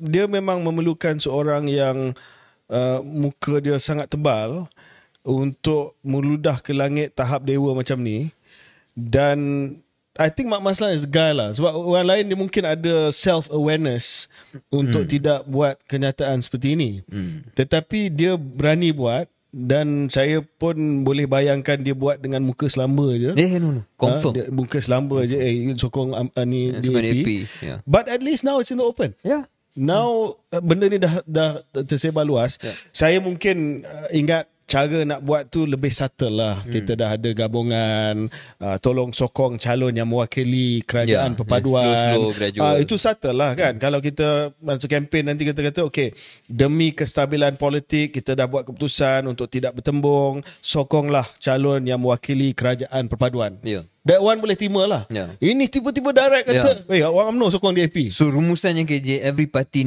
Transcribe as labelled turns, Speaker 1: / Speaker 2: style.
Speaker 1: dia memang memerlukan seorang yang uh, muka dia sangat tebal untuk meludah ke langit tahap dewa macam ni dan I think Mak Maslan is the guy lah sebab orang lain dia mungkin ada self awareness untuk mm. tidak buat kenyataan seperti ini mm. tetapi dia berani buat dan saya pun boleh bayangkan dia buat dengan muka selamba je. Eh, no, no. Confirm. Ha, dia, muka selamba je. Eh, sokong uh, ni yeah, DAP. Yeah. But at least now it's in the open. Yeah. Now hmm. benda ni dah dah tersebar luas. Yeah. Saya mungkin uh, ingat cara nak buat tu lebih subtle lah. Hmm. Kita dah ada gabungan uh, tolong sokong calon yang mewakili kerajaan yeah. perpaduan. Yeah, slow, slow, uh, ah, itu subtle lah kan. Hmm. Kalau kita masuk kempen nanti kita kata okey, demi kestabilan politik kita dah buat keputusan untuk tidak bertembung, sokonglah calon yang mewakili kerajaan perpaduan. Yeah. That one boleh terima lah. Yeah. Ini tiba-tiba direct kata, yeah. Ya. hey, orang UMNO sokong DAP. So, rumusan yang kerja every party